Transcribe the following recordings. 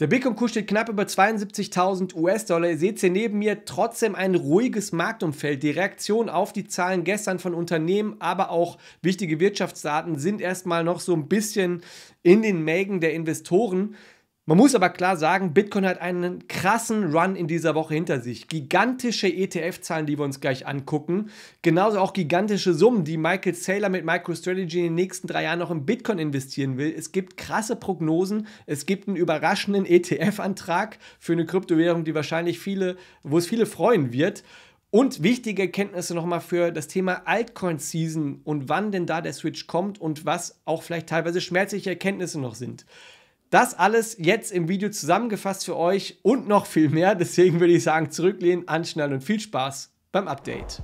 Der Bitcoin-Kurs steht knapp über 72.000 US-Dollar. Ihr seht hier neben mir trotzdem ein ruhiges Marktumfeld. Die Reaktion auf die Zahlen gestern von Unternehmen, aber auch wichtige Wirtschaftsdaten sind erstmal noch so ein bisschen in den Mägen der Investoren. Man muss aber klar sagen, Bitcoin hat einen krassen Run in dieser Woche hinter sich. Gigantische ETF-Zahlen, die wir uns gleich angucken. Genauso auch gigantische Summen, die Michael Saylor mit MicroStrategy in den nächsten drei Jahren noch in Bitcoin investieren will. Es gibt krasse Prognosen. Es gibt einen überraschenden ETF-Antrag für eine Kryptowährung, die wahrscheinlich viele, wo es viele freuen wird. Und wichtige Erkenntnisse nochmal für das Thema Altcoin-Season und wann denn da der Switch kommt und was auch vielleicht teilweise schmerzliche Erkenntnisse noch sind. Das alles jetzt im Video zusammengefasst für euch und noch viel mehr. Deswegen würde ich sagen, zurücklehnen, anschnallen und viel Spaß beim Update.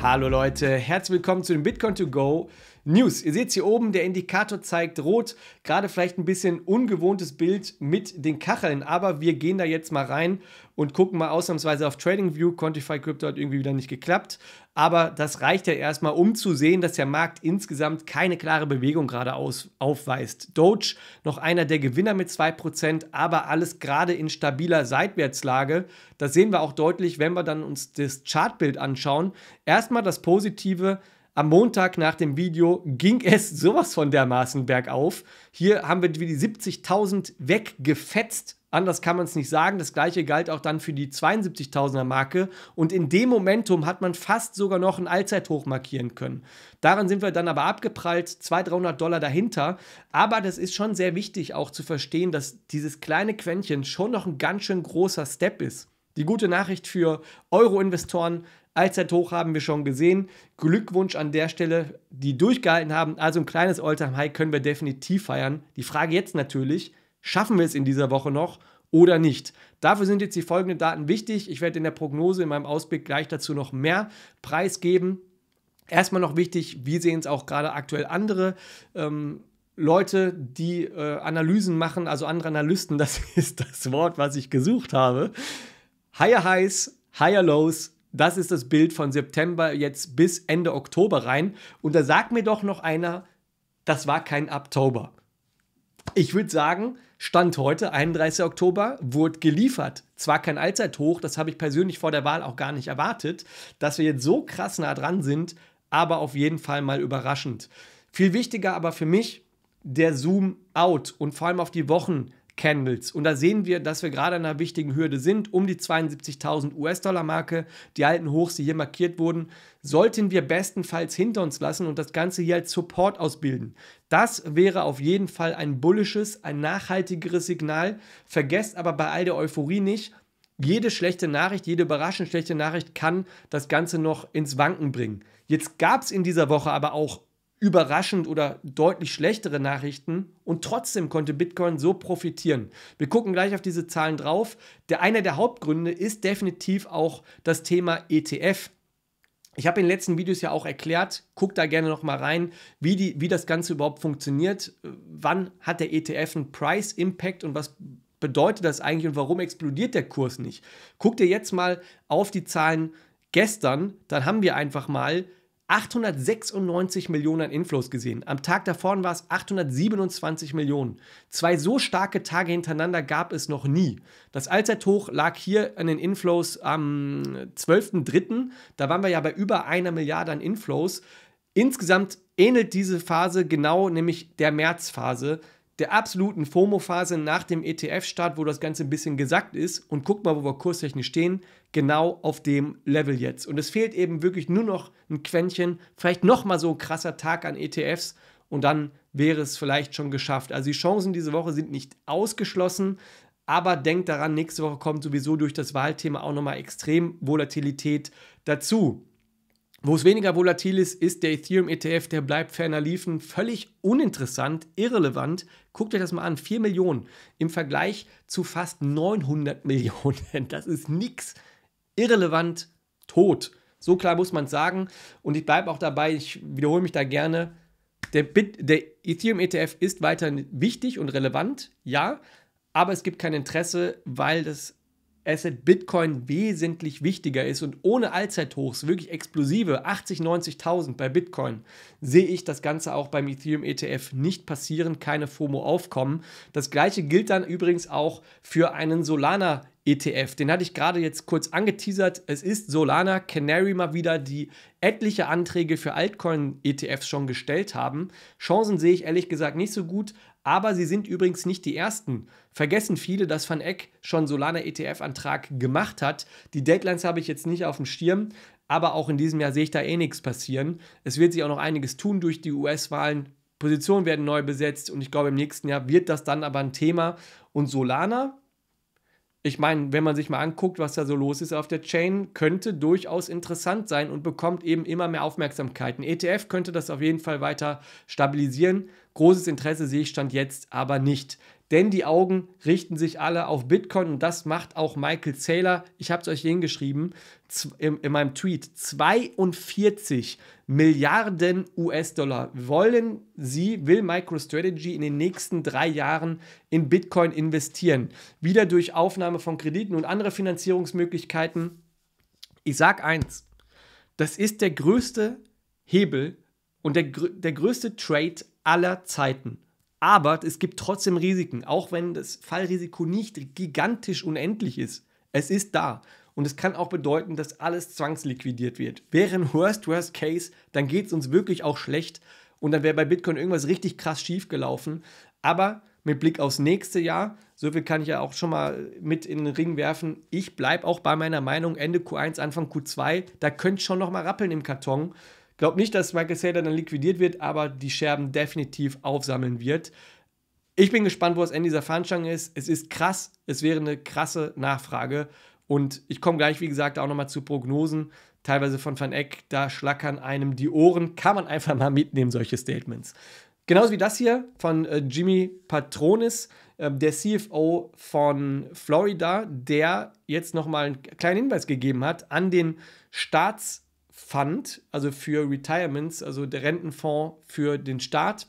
Hallo Leute, herzlich willkommen zu dem Bitcoin to Go News. Ihr seht hier oben, der Indikator zeigt rot. Gerade vielleicht ein bisschen ungewohntes Bild mit den Kacheln, aber wir gehen da jetzt mal rein und gucken mal ausnahmsweise auf TradingView. Quantify Crypto hat irgendwie wieder nicht geklappt. Aber das reicht ja erstmal, um zu sehen, dass der Markt insgesamt keine klare Bewegung gerade aufweist. Doge noch einer der Gewinner mit 2%, aber alles gerade in stabiler Seitwärtslage. Das sehen wir auch deutlich, wenn wir dann uns das Chartbild anschauen. Erstmal das Positive, am Montag nach dem Video ging es sowas von dermaßen bergauf. Hier haben wir die 70.000 weggefetzt. Anders kann man es nicht sagen. Das gleiche galt auch dann für die 72.000er Marke. Und in dem Momentum hat man fast sogar noch ein Allzeithoch markieren können. Daran sind wir dann aber abgeprallt, 200, 300 Dollar dahinter. Aber das ist schon sehr wichtig auch zu verstehen, dass dieses kleine Quäntchen schon noch ein ganz schön großer Step ist. Die gute Nachricht für Euro-Investoren, Allzeithoch haben wir schon gesehen. Glückwunsch an der Stelle, die durchgehalten haben. Also ein kleines Alltime High können wir definitiv feiern. Die Frage jetzt natürlich, schaffen wir es in dieser Woche noch oder nicht? Dafür sind jetzt die folgenden Daten wichtig. Ich werde in der Prognose, in meinem Ausblick gleich dazu noch mehr preisgeben. Erstmal noch wichtig, wie sehen es auch gerade aktuell andere ähm, Leute, die äh, Analysen machen, also andere Analysten, das ist das Wort, was ich gesucht habe. Higher Highs, Higher Lows, das ist das Bild von September jetzt bis Ende Oktober rein. Und da sagt mir doch noch einer, das war kein Oktober. Ich würde sagen, Stand heute, 31. Oktober, wurde geliefert. Zwar kein Allzeithoch, das habe ich persönlich vor der Wahl auch gar nicht erwartet, dass wir jetzt so krass nah dran sind, aber auf jeden Fall mal überraschend. Viel wichtiger aber für mich der Zoom out und vor allem auf die Wochen Candles. Und da sehen wir, dass wir gerade an einer wichtigen Hürde sind, um die 72.000 US-Dollar-Marke, die alten Hochs, die hier markiert wurden, sollten wir bestenfalls hinter uns lassen und das Ganze hier als Support ausbilden. Das wäre auf jeden Fall ein bullisches, ein nachhaltigeres Signal. Vergesst aber bei all der Euphorie nicht, jede schlechte Nachricht, jede überraschend schlechte Nachricht kann das Ganze noch ins Wanken bringen. Jetzt gab es in dieser Woche aber auch überraschend oder deutlich schlechtere Nachrichten und trotzdem konnte Bitcoin so profitieren. Wir gucken gleich auf diese Zahlen drauf. Der einer der Hauptgründe ist definitiv auch das Thema ETF. Ich habe in den letzten Videos ja auch erklärt, guck da gerne nochmal rein, wie, die, wie das Ganze überhaupt funktioniert, wann hat der ETF einen Price Impact und was bedeutet das eigentlich und warum explodiert der Kurs nicht. Guckt ihr jetzt mal auf die Zahlen gestern, dann haben wir einfach mal 896 Millionen an Inflows gesehen. Am Tag davor war es 827 Millionen. Zwei so starke Tage hintereinander gab es noch nie. Das Allzeithoch lag hier an den Inflows am 12.03. Da waren wir ja bei über einer Milliarde an Inflows. Insgesamt ähnelt diese Phase genau, nämlich der Märzphase, der absoluten FOMO-Phase nach dem ETF-Start, wo das Ganze ein bisschen gesackt ist. Und guck mal, wo wir kurstechnisch stehen genau auf dem Level jetzt. Und es fehlt eben wirklich nur noch ein Quäntchen, vielleicht nochmal so ein krasser Tag an ETFs und dann wäre es vielleicht schon geschafft. Also die Chancen diese Woche sind nicht ausgeschlossen, aber denkt daran, nächste Woche kommt sowieso durch das Wahlthema auch nochmal extrem Volatilität dazu. Wo es weniger volatil ist, ist der Ethereum ETF, der bleibt ferner liefen, völlig uninteressant, irrelevant. Guckt euch das mal an, 4 Millionen im Vergleich zu fast 900 Millionen. Das ist nichts irrelevant tot. So klar muss man es sagen. Und ich bleibe auch dabei, ich wiederhole mich da gerne. Der, Bit, der Ethereum-ETF ist weiterhin wichtig und relevant, ja, aber es gibt kein Interesse, weil das Asset Bitcoin wesentlich wichtiger ist und ohne Allzeithochs, wirklich explosive 80.000, 90.000 bei Bitcoin, sehe ich das Ganze auch beim Ethereum ETF nicht passieren, keine FOMO aufkommen. Das gleiche gilt dann übrigens auch für einen Solana ETF. Den hatte ich gerade jetzt kurz angeteasert. Es ist Solana Canary mal wieder, die etliche Anträge für Altcoin-ETFs schon gestellt haben. Chancen sehe ich ehrlich gesagt nicht so gut, aber sie sind übrigens nicht die ersten. Vergessen viele, dass Van Eck schon Solana ETF-Antrag gemacht hat. Die Deadlines habe ich jetzt nicht auf dem Schirm. Aber auch in diesem Jahr sehe ich da eh nichts passieren. Es wird sich auch noch einiges tun durch die US-Wahlen. Positionen werden neu besetzt und ich glaube, im nächsten Jahr wird das dann aber ein Thema. Und Solana, ich meine, wenn man sich mal anguckt, was da so los ist auf der Chain, könnte durchaus interessant sein und bekommt eben immer mehr Aufmerksamkeit. Ein ETF könnte das auf jeden Fall weiter stabilisieren. Großes Interesse sehe ich Stand jetzt aber nicht denn die Augen richten sich alle auf Bitcoin und das macht auch Michael Saylor, ich habe es euch hingeschrieben, in, in meinem Tweet, 42 Milliarden US-Dollar wollen sie, will MicroStrategy in den nächsten drei Jahren in Bitcoin investieren. Wieder durch Aufnahme von Krediten und andere Finanzierungsmöglichkeiten. Ich sage eins, das ist der größte Hebel und der, der größte Trade aller Zeiten. Aber es gibt trotzdem Risiken, auch wenn das Fallrisiko nicht gigantisch unendlich ist. Es ist da. Und es kann auch bedeuten, dass alles zwangsliquidiert wird. Wäre ein Worst Worst Case, dann geht es uns wirklich auch schlecht und dann wäre bei Bitcoin irgendwas richtig krass schief gelaufen. Aber mit Blick aufs nächste Jahr, so viel kann ich ja auch schon mal mit in den Ring werfen. Ich bleibe auch bei meiner Meinung Ende Q1, Anfang Q2. Da könnte schon noch mal rappeln im Karton. Glaub nicht, dass Michael Saylor dann liquidiert wird, aber die Scherben definitiv aufsammeln wird. Ich bin gespannt, wo es dieser Safanchang ist. Es ist krass. Es wäre eine krasse Nachfrage. Und ich komme gleich, wie gesagt, auch nochmal zu Prognosen, teilweise von Van Eck. Da schlackern einem die Ohren. Kann man einfach mal mitnehmen, solche Statements. Genauso wie das hier von äh, Jimmy Patronis, äh, der CFO von Florida, der jetzt nochmal einen kleinen Hinweis gegeben hat an den Staats- Fund, also für Retirements, also der Rentenfonds für den Staat,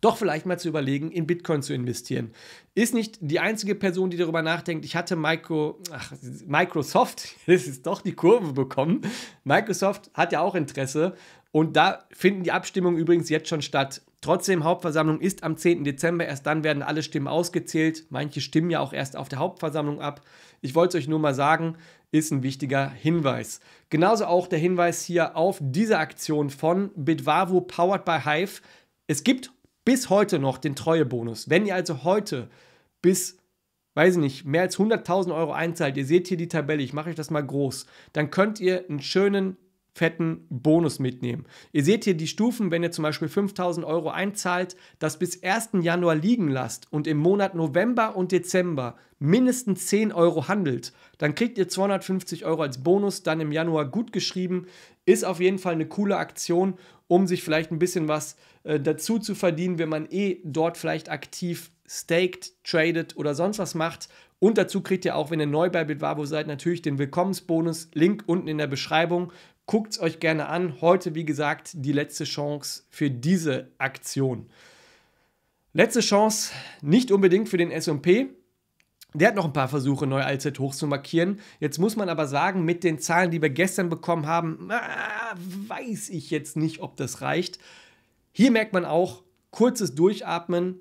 doch vielleicht mal zu überlegen, in Bitcoin zu investieren. Ist nicht die einzige Person, die darüber nachdenkt. Ich hatte Micro, ach, Microsoft, das ist doch die Kurve bekommen. Microsoft hat ja auch Interesse und da finden die Abstimmungen übrigens jetzt schon statt. Trotzdem, Hauptversammlung ist am 10. Dezember. Erst dann werden alle Stimmen ausgezählt. Manche stimmen ja auch erst auf der Hauptversammlung ab. Ich wollte es euch nur mal sagen ist ein wichtiger Hinweis. Genauso auch der Hinweis hier auf diese Aktion von Bitwavo Powered by Hive. Es gibt bis heute noch den Treuebonus. Wenn ihr also heute bis, weiß ich nicht, mehr als 100.000 Euro einzahlt, ihr seht hier die Tabelle, ich mache euch das mal groß, dann könnt ihr einen schönen fetten Bonus mitnehmen. Ihr seht hier die Stufen, wenn ihr zum Beispiel 5000 Euro einzahlt, das bis 1. Januar liegen lasst und im Monat November und Dezember mindestens 10 Euro handelt, dann kriegt ihr 250 Euro als Bonus dann im Januar gut geschrieben. Ist auf jeden Fall eine coole Aktion, um sich vielleicht ein bisschen was äh, dazu zu verdienen, wenn man eh dort vielleicht aktiv staked, tradet oder sonst was macht. Und dazu kriegt ihr auch, wenn ihr neu bei Bitwabo seid, natürlich den Willkommensbonus. Link unten in der Beschreibung. Guckt es euch gerne an. Heute, wie gesagt, die letzte Chance für diese Aktion. Letzte Chance, nicht unbedingt für den SP. Der hat noch ein paar Versuche, neue Allzeithochs zu markieren. Jetzt muss man aber sagen, mit den Zahlen, die wir gestern bekommen haben, ah, weiß ich jetzt nicht, ob das reicht. Hier merkt man auch kurzes Durchatmen.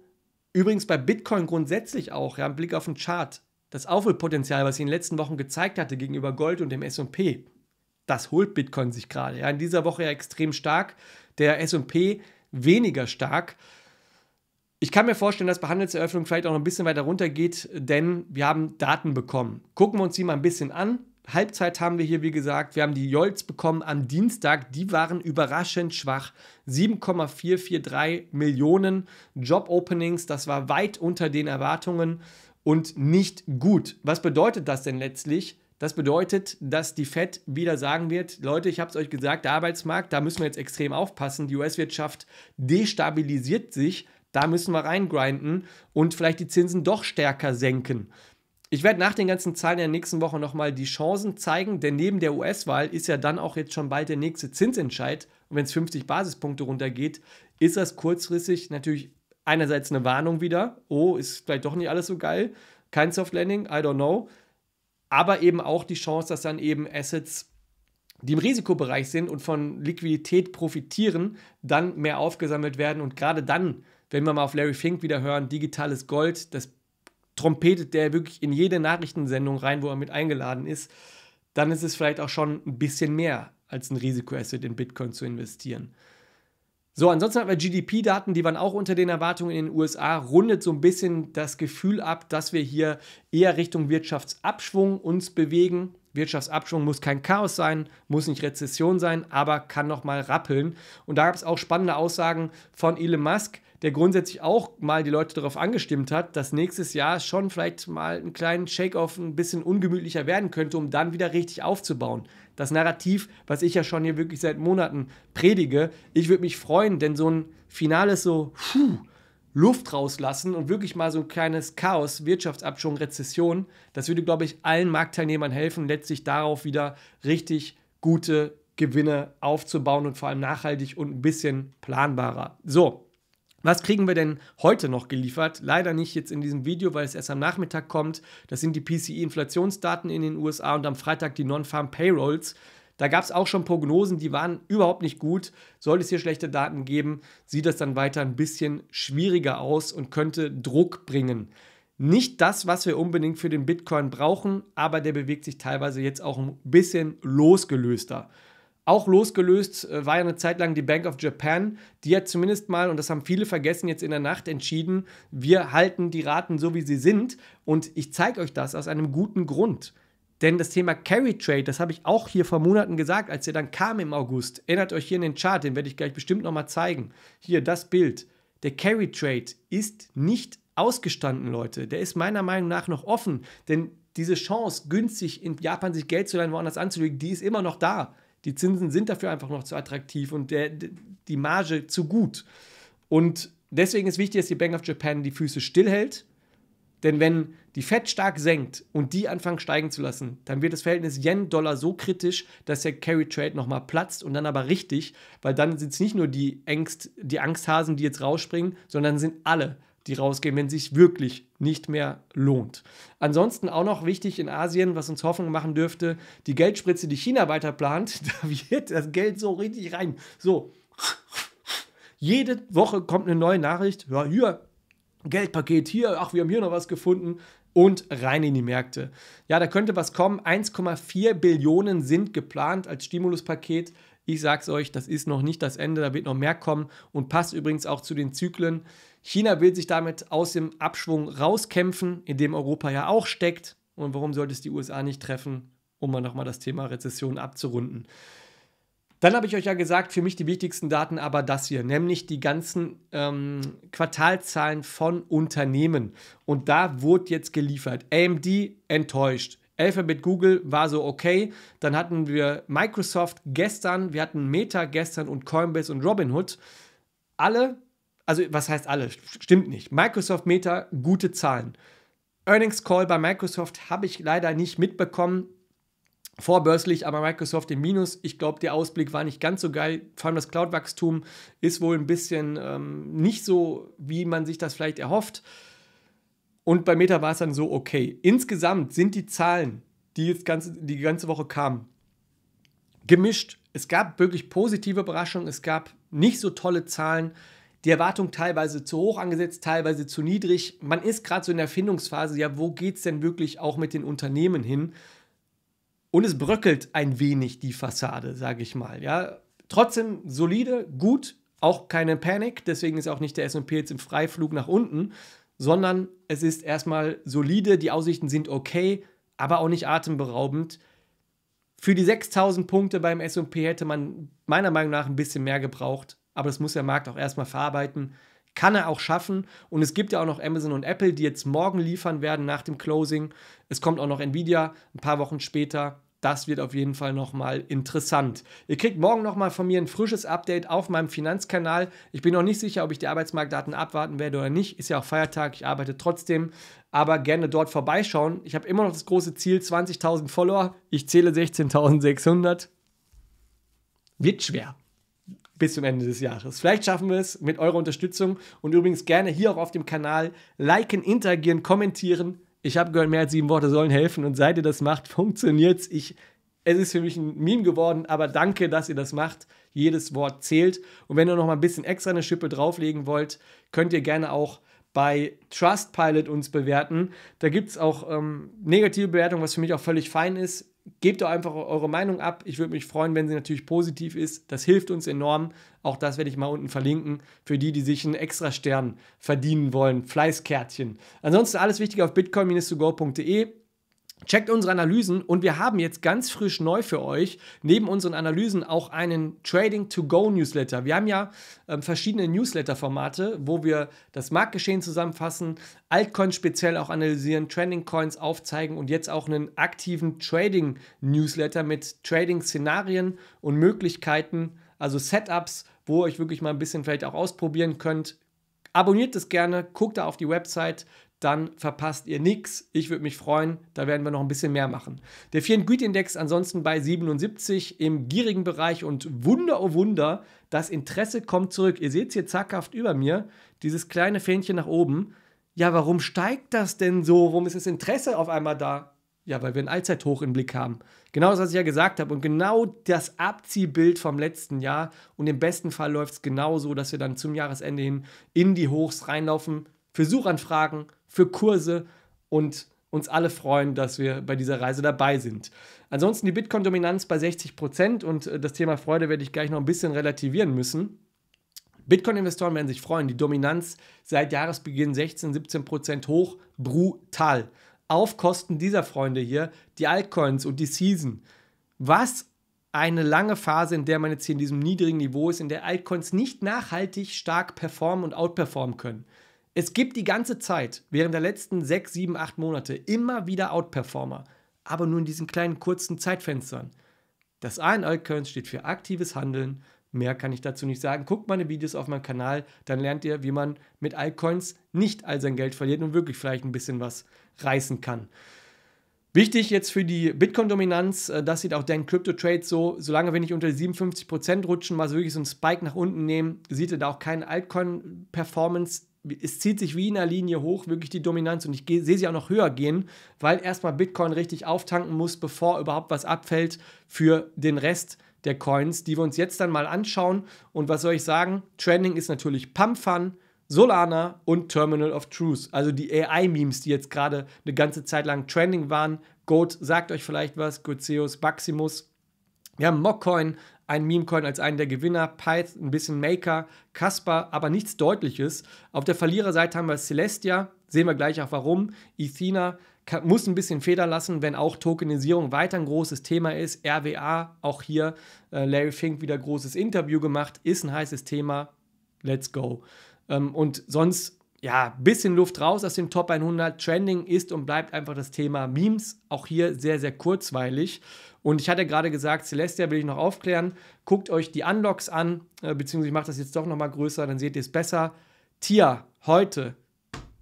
Übrigens bei Bitcoin grundsätzlich auch, ja, ein Blick auf den Chart. Das Aufholpotenzial, was sie in den letzten Wochen gezeigt hatte gegenüber Gold und dem SP, das holt Bitcoin sich gerade. Ja, in dieser Woche ja extrem stark, der SP weniger stark. Ich kann mir vorstellen, dass bei Handelseröffnung vielleicht auch noch ein bisschen weiter runter geht, denn wir haben Daten bekommen. Gucken wir uns die mal ein bisschen an. Halbzeit haben wir hier, wie gesagt, wir haben die Jolts bekommen am Dienstag. Die waren überraschend schwach. 7,443 Millionen Job-Openings, das war weit unter den Erwartungen und nicht gut. Was bedeutet das denn letztlich? Das bedeutet, dass die Fed wieder sagen wird, Leute, ich habe es euch gesagt, der Arbeitsmarkt, da müssen wir jetzt extrem aufpassen. Die US-Wirtschaft destabilisiert sich, da müssen wir reingrinden und vielleicht die Zinsen doch stärker senken. Ich werde nach den ganzen Zahlen in der nächsten Woche nochmal die Chancen zeigen, denn neben der US-Wahl ist ja dann auch jetzt schon bald der nächste Zinsentscheid. Und wenn es 50 Basispunkte runtergeht, ist das kurzfristig natürlich einerseits eine Warnung wieder. Oh, ist vielleicht doch nicht alles so geil. Kein Soft Landing, I don't know aber eben auch die Chance, dass dann eben Assets, die im Risikobereich sind und von Liquidität profitieren, dann mehr aufgesammelt werden. Und gerade dann, wenn wir mal auf Larry Fink wieder hören, digitales Gold, das trompetet der wirklich in jede Nachrichtensendung rein, wo er mit eingeladen ist, dann ist es vielleicht auch schon ein bisschen mehr als ein Risikoasset in Bitcoin zu investieren. So, ansonsten haben wir GDP-Daten, die waren auch unter den Erwartungen in den USA, rundet so ein bisschen das Gefühl ab, dass wir hier eher Richtung Wirtschaftsabschwung uns bewegen. Wirtschaftsabschwung muss kein Chaos sein, muss nicht Rezession sein, aber kann nochmal rappeln. Und da gab es auch spannende Aussagen von Elon Musk, der grundsätzlich auch mal die Leute darauf angestimmt hat, dass nächstes Jahr schon vielleicht mal einen kleinen Shake-off ein bisschen ungemütlicher werden könnte, um dann wieder richtig aufzubauen das Narrativ, was ich ja schon hier wirklich seit Monaten predige. Ich würde mich freuen, denn so ein finales so puh, Luft rauslassen und wirklich mal so ein kleines Chaos, Wirtschaftsabschwung, Rezession, das würde, glaube ich, allen Marktteilnehmern helfen, letztlich darauf wieder richtig gute Gewinne aufzubauen und vor allem nachhaltig und ein bisschen planbarer. So, was kriegen wir denn heute noch geliefert? Leider nicht jetzt in diesem Video, weil es erst am Nachmittag kommt. Das sind die PCI-Inflationsdaten in den USA und am Freitag die Non-Farm Payrolls. Da gab es auch schon Prognosen, die waren überhaupt nicht gut. Sollte es hier schlechte Daten geben, sieht das dann weiter ein bisschen schwieriger aus und könnte Druck bringen. Nicht das, was wir unbedingt für den Bitcoin brauchen, aber der bewegt sich teilweise jetzt auch ein bisschen losgelöster. Auch losgelöst äh, war ja eine Zeit lang die Bank of Japan. Die hat zumindest mal, und das haben viele vergessen, jetzt in der Nacht entschieden, wir halten die Raten so, wie sie sind. Und ich zeige euch das aus einem guten Grund. Denn das Thema Carry Trade, das habe ich auch hier vor Monaten gesagt, als der dann kam im August. Erinnert euch hier in den Chart, den werde ich gleich bestimmt nochmal zeigen. Hier das Bild. Der Carry Trade ist nicht ausgestanden, Leute. Der ist meiner Meinung nach noch offen. Denn diese Chance, günstig in Japan sich Geld zu leihen, woanders anzulegen, die ist immer noch da. Die Zinsen sind dafür einfach noch zu attraktiv und der, die Marge zu gut. Und deswegen ist wichtig, dass die Bank of Japan die Füße stillhält. Denn wenn die Fed stark senkt und die anfangen steigen zu lassen, dann wird das Verhältnis Yen-Dollar so kritisch, dass der Carry Trade nochmal platzt und dann aber richtig, weil dann sind es nicht nur die, Angst, die Angsthasen, die jetzt rausspringen, sondern sind alle die rausgehen, wenn es sich wirklich nicht mehr lohnt. Ansonsten auch noch wichtig in Asien, was uns Hoffnung machen dürfte, die Geldspritze, die China weiter plant, da wird das Geld so richtig rein. So. Jede Woche kommt eine neue Nachricht. Ja, hier, Geldpaket hier, ach, wir haben hier noch was gefunden und rein in die Märkte. Ja, da könnte was kommen. 1,4 Billionen sind geplant als Stimuluspaket. Ich sag's euch, das ist noch nicht das Ende, da wird noch mehr kommen und passt übrigens auch zu den Zyklen. China will sich damit aus dem Abschwung rauskämpfen, in dem Europa ja auch steckt. Und warum sollte es die USA nicht treffen, um mal nochmal das Thema Rezession abzurunden? Dann habe ich euch ja gesagt, für mich die wichtigsten Daten aber das hier, nämlich die ganzen ähm, Quartalzahlen von Unternehmen. Und da wurde jetzt geliefert. AMD enttäuscht. Alphabet Google war so okay. Dann hatten wir Microsoft gestern, wir hatten Meta gestern und Coinbase und Robinhood. Alle also was heißt alles? Stimmt nicht. Microsoft Meta, gute Zahlen. Earnings Call bei Microsoft habe ich leider nicht mitbekommen. Vorbörslich, aber Microsoft im Minus. Ich glaube, der Ausblick war nicht ganz so geil. Vor allem das Cloud-Wachstum ist wohl ein bisschen ähm, nicht so, wie man sich das vielleicht erhofft. Und bei Meta war es dann so okay. Insgesamt sind die Zahlen, die jetzt ganze, die ganze Woche kamen, gemischt. Es gab wirklich positive Überraschungen, es gab nicht so tolle Zahlen die Erwartung teilweise zu hoch angesetzt, teilweise zu niedrig. Man ist gerade so in der Findungsphase, ja, wo geht es denn wirklich auch mit den Unternehmen hin? Und es bröckelt ein wenig die Fassade, sage ich mal. Ja. Trotzdem solide, gut, auch keine Panik, deswegen ist auch nicht der SP jetzt im Freiflug nach unten, sondern es ist erstmal solide, die Aussichten sind okay, aber auch nicht atemberaubend. Für die 6000 Punkte beim SP hätte man meiner Meinung nach ein bisschen mehr gebraucht aber das muss der Markt auch erstmal verarbeiten. Kann er auch schaffen. Und es gibt ja auch noch Amazon und Apple, die jetzt morgen liefern werden nach dem Closing. Es kommt auch noch Nvidia ein paar Wochen später. Das wird auf jeden Fall nochmal interessant. Ihr kriegt morgen nochmal von mir ein frisches Update auf meinem Finanzkanal. Ich bin noch nicht sicher, ob ich die Arbeitsmarktdaten abwarten werde oder nicht. Ist ja auch Feiertag, ich arbeite trotzdem. Aber gerne dort vorbeischauen. Ich habe immer noch das große Ziel, 20.000 Follower. Ich zähle 16.600. Wird schwer bis zum Ende des Jahres. Vielleicht schaffen wir es mit eurer Unterstützung und übrigens gerne hier auch auf dem Kanal liken, interagieren, kommentieren. Ich habe gehört, mehr als sieben Worte sollen helfen und seit ihr das macht, funktioniert es. es ist für mich ein Meme geworden, aber danke, dass ihr das macht. Jedes Wort zählt. Und wenn ihr noch mal ein bisschen extra eine Schippe drauflegen wollt, könnt ihr gerne auch bei Trustpilot uns bewerten. Da gibt es auch ähm, negative Bewertungen, was für mich auch völlig fein ist gebt doch einfach eure Meinung ab. Ich würde mich freuen, wenn sie natürlich positiv ist. Das hilft uns enorm. Auch das werde ich mal unten verlinken für die, die sich einen extra Stern verdienen wollen. Fleißkärtchen. Ansonsten alles wichtig auf bitcoin-to-go.de. Checkt unsere Analysen und wir haben jetzt ganz frisch neu für euch neben unseren Analysen auch einen Trading to Go Newsletter. Wir haben ja ähm, verschiedene Newsletter-Formate, wo wir das Marktgeschehen zusammenfassen, Altcoins speziell auch analysieren, Trending Coins aufzeigen und jetzt auch einen aktiven Trading Newsletter mit Trading-Szenarien und Möglichkeiten, also Setups, wo ihr euch wirklich mal ein bisschen vielleicht auch ausprobieren könnt. Abonniert es gerne, guckt da auf die Website dann verpasst ihr nichts. Ich würde mich freuen, da werden wir noch ein bisschen mehr machen. Der Fear Greed Index ansonsten bei 77 im gierigen Bereich und Wunder oh Wunder, das Interesse kommt zurück. Ihr seht es hier zackhaft über mir, dieses kleine Fähnchen nach oben. Ja, warum steigt das denn so? Warum ist das Interesse auf einmal da? Ja, weil wir ein Allzeithoch im Blick haben. Genau das, was ich ja gesagt habe. Und genau das Abziehbild vom letzten Jahr. Und im besten Fall läuft es genau so, dass wir dann zum Jahresende hin in die Hochs reinlaufen für Suchanfragen, für Kurse und uns alle freuen, dass wir bei dieser Reise dabei sind. Ansonsten die Bitcoin-Dominanz bei 60% Prozent und äh, das Thema Freude werde ich gleich noch ein bisschen relativieren müssen. Bitcoin-Investoren werden sich freuen. Die Dominanz seit Jahresbeginn 16, 17 Prozent hoch, brutal. Auf Kosten dieser Freunde hier, die Altcoins und die Season. Was eine lange Phase, in der man jetzt hier in diesem niedrigen Niveau ist, in der Altcoins nicht nachhaltig stark performen und outperformen können. Es gibt die ganze Zeit, während der letzten sechs, sieben, acht Monate, immer wieder Outperformer, aber nur in diesen kleinen kurzen Zeitfenstern. Das A in Altcoins steht für aktives Handeln. Mehr kann ich dazu nicht sagen. Guckt meine Videos auf meinem Kanal, dann lernt ihr, wie man mit Altcoins nicht all sein Geld verliert und wirklich vielleicht ein bisschen was reißen kann. Wichtig jetzt für die Bitcoin-Dominanz, äh, das sieht auch dein Crypto Trade so, solange wir nicht unter die 57% rutschen, mal so wirklich so einen Spike nach unten nehmen, sieht ihr da auch keinen Altcoin-Performance es zieht sich wie in einer Linie hoch, wirklich die Dominanz. Und ich sehe sie auch noch höher gehen, weil erstmal Bitcoin richtig auftanken muss, bevor überhaupt was abfällt für den Rest der Coins, die wir uns jetzt dann mal anschauen. Und was soll ich sagen? Trending ist natürlich Pumpfun, Solana und Terminal of Truth. Also die AI-Memes, die jetzt gerade eine ganze Zeit lang trending waren. Goat sagt euch vielleicht was, Goceus, Maximus. Wir haben Mockcoin, ein Memecoin als einen der Gewinner, Pyth ein bisschen Maker, Casper, aber nichts Deutliches. Auf der Verliererseite haben wir Celestia, sehen wir gleich auch warum, Ethina, kann, muss ein bisschen Feder lassen, wenn auch Tokenisierung weiter ein großes Thema ist. RWA, auch hier äh, Larry Fink wieder großes Interview gemacht, ist ein heißes Thema. Let's go. Ähm, und sonst ja, bisschen Luft raus aus den Top 100. Trending ist und bleibt einfach das Thema Memes. Auch hier sehr, sehr kurzweilig. Und ich hatte gerade gesagt, Celestia will ich noch aufklären. Guckt euch die Unlocks an, äh, beziehungsweise ich mache das jetzt doch nochmal größer, dann seht ihr es besser. Tia, heute,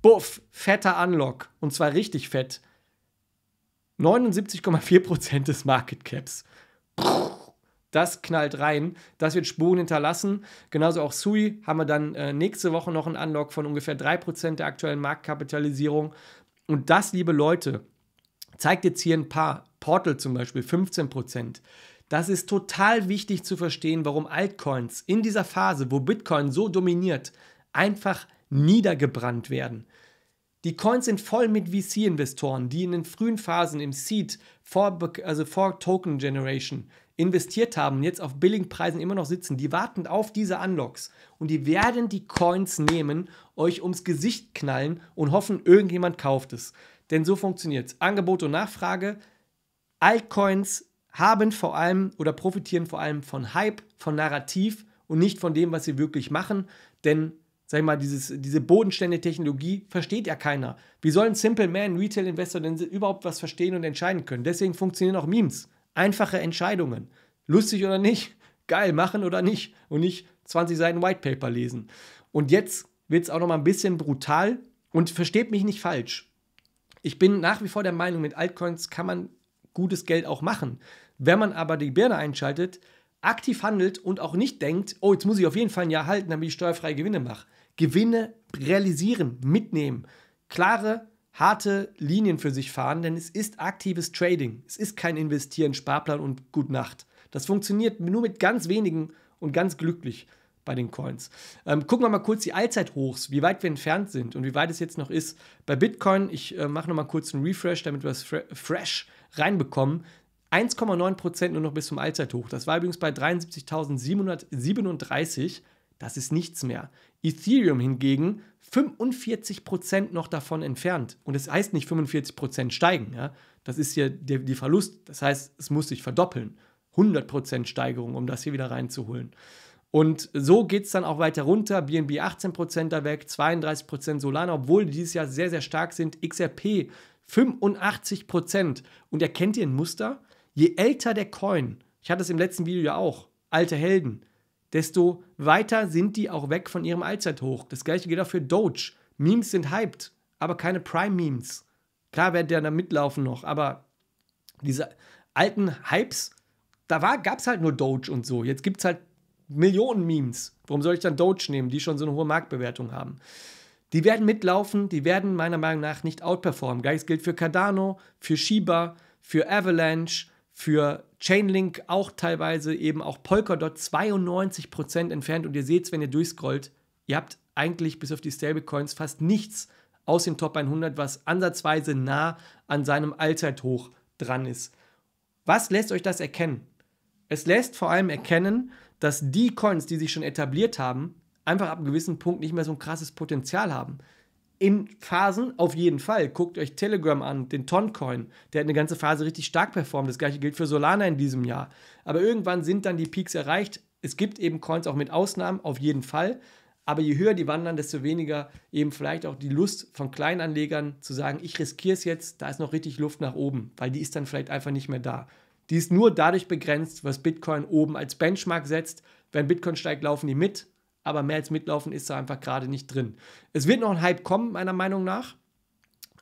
buff, fetter Unlock. Und zwar richtig fett. 79,4% des Market Caps. Puh. Das knallt rein. Das wird Spuren hinterlassen. Genauso auch Sui haben wir dann äh, nächste Woche noch einen Unlock von ungefähr 3% der aktuellen Marktkapitalisierung. Und das, liebe Leute, zeigt jetzt hier ein paar. Portal zum Beispiel 15%. Das ist total wichtig zu verstehen, warum Altcoins in dieser Phase, wo Bitcoin so dominiert, einfach niedergebrannt werden. Die Coins sind voll mit VC-Investoren, die in den frühen Phasen im Seed vor, also vor Token Generation investiert haben jetzt auf billigen Preisen immer noch sitzen, die warten auf diese Unlocks und die werden die Coins nehmen, euch ums Gesicht knallen und hoffen, irgendjemand kauft es. Denn so funktioniert es. Angebot und Nachfrage. Altcoins haben vor allem oder profitieren vor allem von Hype, von Narrativ und nicht von dem, was sie wirklich machen. Denn, sag ich mal, dieses, diese Bodenstände-Technologie versteht ja keiner. Wie soll ein Simple Man, Retail-Investor denn überhaupt was verstehen und entscheiden können? Deswegen funktionieren auch Memes. Einfache Entscheidungen. Lustig oder nicht? Geil, machen oder nicht? Und nicht 20 Seiten White Paper lesen. Und jetzt wird es auch noch mal ein bisschen brutal und versteht mich nicht falsch. Ich bin nach wie vor der Meinung, mit Altcoins kann man gutes Geld auch machen. Wenn man aber die Birne einschaltet, aktiv handelt und auch nicht denkt, oh, jetzt muss ich auf jeden Fall ein Jahr halten, damit ich steuerfreie Gewinne mache. Gewinne realisieren, mitnehmen. Klare harte Linien für sich fahren, denn es ist aktives Trading. Es ist kein Investieren, Sparplan und Gut Nacht. Das funktioniert nur mit ganz wenigen und ganz glücklich bei den Coins. Ähm, gucken wir mal kurz die Allzeithochs, wie weit wir entfernt sind und wie weit es jetzt noch ist. Bei Bitcoin, ich äh, mache nochmal kurz einen Refresh, damit wir es fre fresh reinbekommen. 1,9% nur noch bis zum Allzeithoch. Das war übrigens bei 73.737. Das ist nichts mehr. Ethereum hingegen 45% noch davon entfernt. Und das heißt nicht 45% steigen. Ja? Das ist hier der, der Verlust. Das heißt, es muss sich verdoppeln. 100% Steigerung, um das hier wieder reinzuholen. Und so geht es dann auch weiter runter. BNB 18% da weg, 32% Solana, obwohl die dieses Jahr sehr, sehr stark sind. XRP 85%. Und erkennt ihr ein Muster? Je älter der Coin, ich hatte es im letzten Video ja auch, alte Helden, desto weiter sind die auch weg von ihrem Allzeithoch. Das gleiche gilt auch für Doge. Memes sind hyped, aber keine Prime-Memes. Klar werden ja dann mitlaufen noch, aber diese alten Hypes, da gab es halt nur Doge und so. Jetzt gibt es halt Millionen Memes. Warum soll ich dann Doge nehmen, die schon so eine hohe Marktbewertung haben? Die werden mitlaufen, die werden meiner Meinung nach nicht outperformen. Gleiches gilt für Cardano, für Shiba, für Avalanche, für Chainlink auch teilweise eben auch Polkadot 92% entfernt. Und ihr seht es, wenn ihr durchscrollt, ihr habt eigentlich bis auf die Stablecoins fast nichts aus dem Top 100, was ansatzweise nah an seinem Allzeithoch dran ist. Was lässt euch das erkennen? Es lässt vor allem erkennen, dass die Coins, die sich schon etabliert haben, einfach ab einem gewissen Punkt nicht mehr so ein krasses Potenzial haben in Phasen auf jeden Fall. Guckt euch Telegram an, den Toncoin. Der hat eine ganze Phase richtig stark performt. Das gleiche gilt für Solana in diesem Jahr. Aber irgendwann sind dann die Peaks erreicht. Es gibt eben Coins auch mit Ausnahmen, auf jeden Fall. Aber je höher die wandern, desto weniger eben vielleicht auch die Lust von Kleinanlegern zu sagen, ich riskiere es jetzt, da ist noch richtig Luft nach oben, weil die ist dann vielleicht einfach nicht mehr da. Die ist nur dadurch begrenzt, was Bitcoin oben als Benchmark setzt. Wenn Bitcoin steigt, laufen die mit aber mehr als mitlaufen ist da einfach gerade nicht drin. Es wird noch ein Hype kommen, meiner Meinung nach,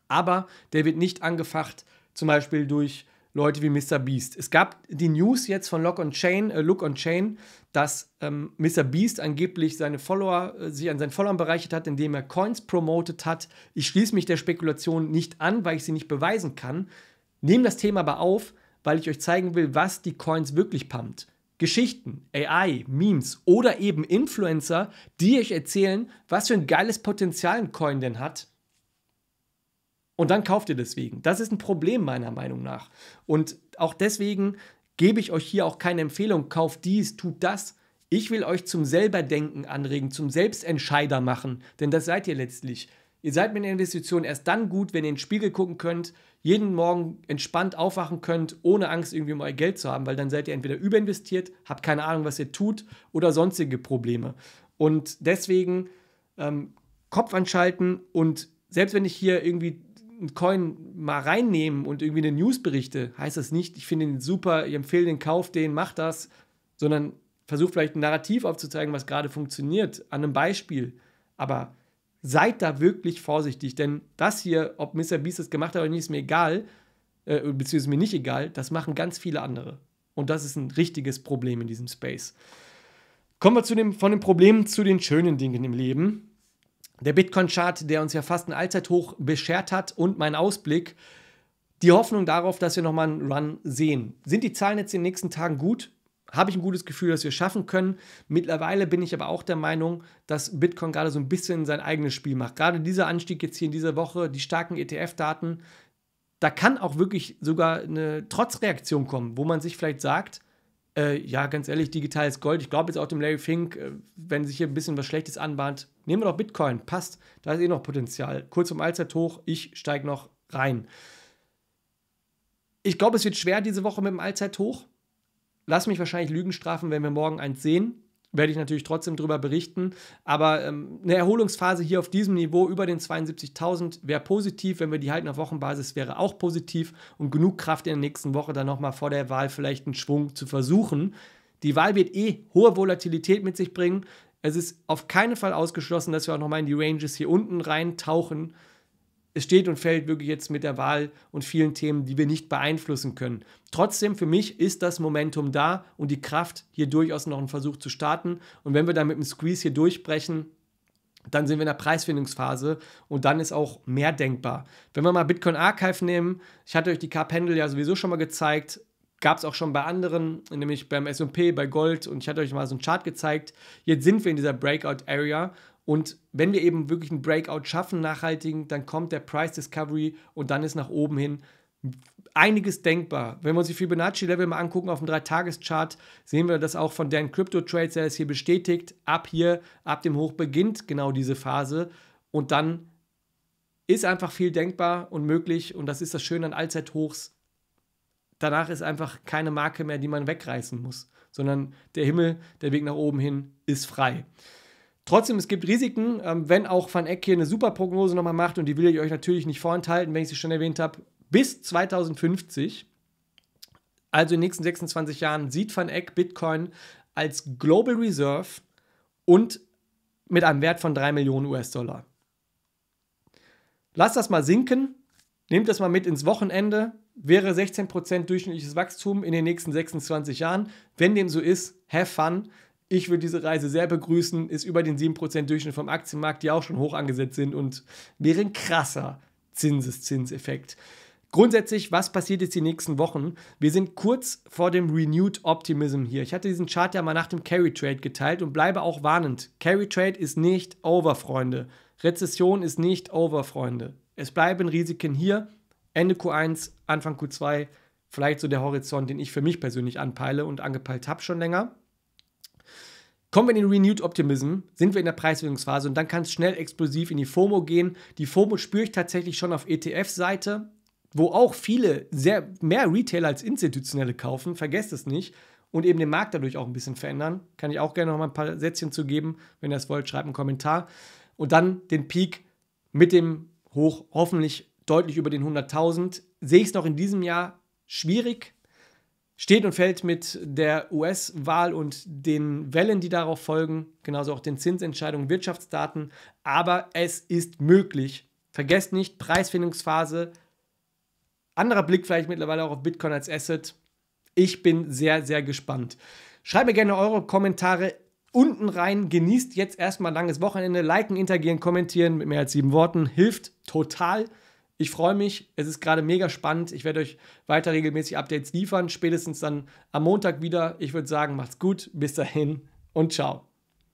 aber der wird nicht angefacht, zum Beispiel durch Leute wie Mr. Beast. Es gab die News jetzt von Lock on Chain, äh, Look on Chain, dass ähm, Mr. Beast angeblich seine Follower, äh, sich an seinen Followern bereichert hat, indem er Coins promotet hat. Ich schließe mich der Spekulation nicht an, weil ich sie nicht beweisen kann. Nehme das Thema aber auf, weil ich euch zeigen will, was die Coins wirklich pumpt. Geschichten, AI, Memes oder eben Influencer, die euch erzählen, was für ein geiles Potenzial ein Coin denn hat. Und dann kauft ihr deswegen. Das ist ein Problem meiner Meinung nach. Und auch deswegen gebe ich euch hier auch keine Empfehlung, kauft dies, tut das. Ich will euch zum Selberdenken anregen, zum Selbstentscheider machen, denn das seid ihr letztlich. Ihr seid mit der Investition erst dann gut, wenn ihr in den Spiegel gucken könnt, jeden Morgen entspannt aufwachen könnt, ohne Angst irgendwie um euer Geld zu haben, weil dann seid ihr entweder überinvestiert, habt keine Ahnung, was ihr tut oder sonstige Probleme. Und deswegen ähm, Kopf anschalten und selbst wenn ich hier irgendwie einen Coin mal reinnehme und irgendwie eine News berichte, heißt das nicht, ich finde ihn super, ich empfehle den, Kauf den, mach das, sondern versucht vielleicht ein Narrativ aufzuzeigen, was gerade funktioniert, an einem Beispiel. Aber seid da wirklich vorsichtig, denn das hier, ob Mr. Beast es gemacht hat oder nicht, ist mir egal, äh, beziehungsweise mir nicht egal, das machen ganz viele andere. Und das ist ein richtiges Problem in diesem Space. Kommen wir zu dem, von den Problemen zu den schönen Dingen im Leben. Der Bitcoin-Chart, der uns ja fast ein Allzeithoch beschert hat und mein Ausblick. Die Hoffnung darauf, dass wir nochmal einen Run sehen. Sind die Zahlen jetzt in den nächsten Tagen gut? habe ich ein gutes Gefühl, dass wir es schaffen können. Mittlerweile bin ich aber auch der Meinung, dass Bitcoin gerade so ein bisschen sein eigenes Spiel macht. Gerade dieser Anstieg jetzt hier in dieser Woche, die starken ETF-Daten, da kann auch wirklich sogar eine Trotzreaktion kommen, wo man sich vielleicht sagt, äh, ja, ganz ehrlich, digitales Gold. Ich glaube jetzt auch dem Larry Fink, äh, wenn sich hier ein bisschen was Schlechtes anbahnt, nehmen wir doch Bitcoin, passt, da ist eh noch Potenzial. Kurz um Allzeithoch, ich steige noch rein. Ich glaube, es wird schwer diese Woche mit dem Allzeithoch lass mich wahrscheinlich Lügen strafen, wenn wir morgen eins sehen. Werde ich natürlich trotzdem darüber berichten. Aber ähm, eine Erholungsphase hier auf diesem Niveau über den 72.000 wäre positiv. Wenn wir die halten auf Wochenbasis, wäre auch positiv. Und genug Kraft in der nächsten Woche dann nochmal vor der Wahl vielleicht einen Schwung zu versuchen. Die Wahl wird eh hohe Volatilität mit sich bringen. Es ist auf keinen Fall ausgeschlossen, dass wir auch nochmal in die Ranges hier unten reintauchen. tauchen es steht und fällt wirklich jetzt mit der Wahl und vielen Themen, die wir nicht beeinflussen können. Trotzdem, für mich ist das Momentum da und die Kraft, hier durchaus noch einen Versuch zu starten. Und wenn wir dann mit dem Squeeze hier durchbrechen, dann sind wir in der Preisfindungsphase und dann ist auch mehr denkbar. Wenn wir mal Bitcoin Archive nehmen, ich hatte euch die Carp Handle ja sowieso schon mal gezeigt, gab es auch schon bei anderen, nämlich beim S&P, bei Gold und ich hatte euch mal so einen Chart gezeigt. Jetzt sind wir in dieser Breakout Area und wenn wir eben wirklich einen Breakout schaffen, nachhaltigen, dann kommt der Price Discovery und dann ist nach oben hin einiges denkbar. Wenn wir uns die Fibonacci-Level mal angucken auf dem 3-Tages-Chart, sehen wir das auch von Dan Crypto Trades, der es hier bestätigt. Ab hier, ab dem Hoch beginnt genau diese Phase und dann ist einfach viel denkbar und möglich und das ist das Schöne an Allzeithochs. Danach ist einfach keine Marke mehr, die man wegreißen muss, sondern der Himmel, der Weg nach oben hin ist frei. Trotzdem, es gibt Risiken, ähm, wenn auch Van Eck hier eine super Prognose nochmal macht und die will ich euch natürlich nicht vorenthalten, wenn ich sie schon erwähnt habe, bis 2050, also in den nächsten 26 Jahren, sieht Van Eck Bitcoin als Global Reserve und mit einem Wert von 3 Millionen US-Dollar. Lasst das mal sinken, nehmt das mal mit ins Wochenende, wäre 16% durchschnittliches Wachstum in den nächsten 26 Jahren. Wenn dem so ist, have fun ich würde diese Reise sehr begrüßen, ist über den 7% Durchschnitt vom Aktienmarkt, die auch schon hoch angesetzt sind und wäre ein krasser Zinseszinseffekt. Grundsätzlich, was passiert jetzt die nächsten Wochen? Wir sind kurz vor dem Renewed Optimism hier. Ich hatte diesen Chart ja mal nach dem Carry Trade geteilt und bleibe auch warnend. Carry Trade ist nicht over, Freunde. Rezession ist nicht over, Freunde. Es bleiben Risiken hier. Ende Q1, Anfang Q2, vielleicht so der Horizont, den ich für mich persönlich anpeile und angepeilt habe schon länger. Kommen wir in den Renewed Optimism, sind wir in der Preisbildungsphase und dann kann es schnell explosiv in die FOMO gehen. Die FOMO spüre ich tatsächlich schon auf ETF-Seite, wo auch viele sehr mehr Retailer als institutionelle kaufen, vergesst es nicht und eben den Markt dadurch auch ein bisschen verändern. Kann ich auch gerne noch mal ein paar Sätzchen zu geben, wenn ihr das wollt, schreibt einen Kommentar und dann den Peak mit dem Hoch hoffentlich deutlich über den 100.000. Sehe ich es noch in diesem Jahr schwierig, steht und fällt mit der US-Wahl und den Wellen, die darauf folgen, genauso auch den Zinsentscheidungen, Wirtschaftsdaten. Aber es ist möglich. Vergesst nicht, Preisfindungsphase. Anderer Blick vielleicht mittlerweile auch auf Bitcoin als Asset. Ich bin sehr, sehr gespannt. Schreibt mir gerne eure Kommentare unten rein. Genießt jetzt erstmal ein langes Wochenende. Liken, interagieren, kommentieren mit mehr als sieben Worten. Hilft total. Ich freue mich. Es ist gerade mega spannend. Ich werde euch weiter regelmäßig Updates liefern. Spätestens dann am Montag wieder. Ich würde sagen, macht's gut. Bis dahin und ciao.